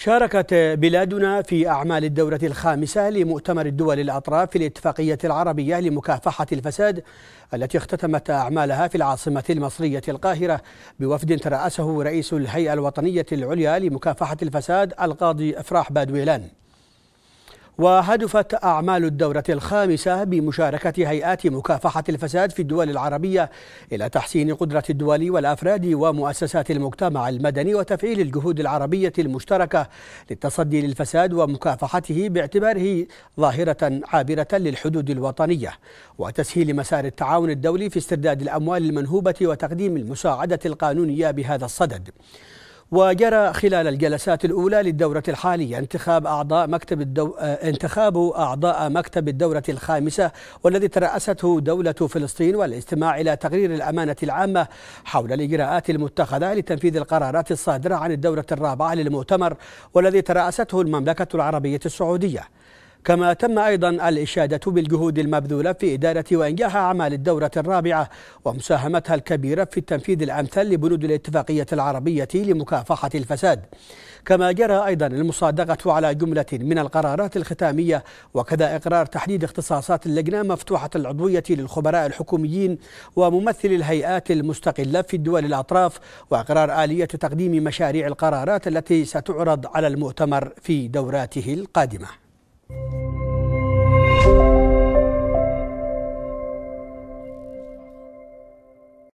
شاركت بلادنا في أعمال الدورة الخامسة لمؤتمر الدول الأطراف في الاتفاقية العربية لمكافحة الفساد التي اختتمت أعمالها في العاصمة المصرية القاهرة بوفد ترأسه رئيس الهيئة الوطنية العليا لمكافحة الفساد القاضي إفراح بادويلان وهدفت أعمال الدورة الخامسة بمشاركة هيئات مكافحة الفساد في الدول العربية إلى تحسين قدرة الدول والأفراد ومؤسسات المجتمع المدني وتفعيل الجهود العربية المشتركة للتصدي للفساد ومكافحته باعتباره ظاهرة عابرة للحدود الوطنية وتسهيل مسار التعاون الدولي في استرداد الأموال المنهوبة وتقديم المساعدة القانونية بهذا الصدد. وجرى خلال الجلسات الأولى للدورة الحالية انتخاب أعضاء مكتب الدو... آه، انتخاب أعضاء مكتب الدورة الخامسة والذي ترأسته دولة فلسطين والاستماع إلى تقرير الأمانة العامة حول الإجراءات المتخذة لتنفيذ القرارات الصادرة عن الدورة الرابعة للمؤتمر والذي ترأسته المملكة العربية السعودية. كما تم أيضا الإشادة بالجهود المبذولة في إدارة وإنجاح أعمال الدورة الرابعة ومساهمتها الكبيرة في التنفيذ الأمثل لبنود الاتفاقية العربية لمكافحة الفساد كما جرى أيضا المصادقة على جملة من القرارات الختامية وكذا إقرار تحديد اختصاصات اللجنة مفتوحة العضوية للخبراء الحكوميين وممثلي الهيئات المستقلة في الدول الأطراف وإقرار آلية تقديم مشاريع القرارات التي ستعرض على المؤتمر في دوراته القادمة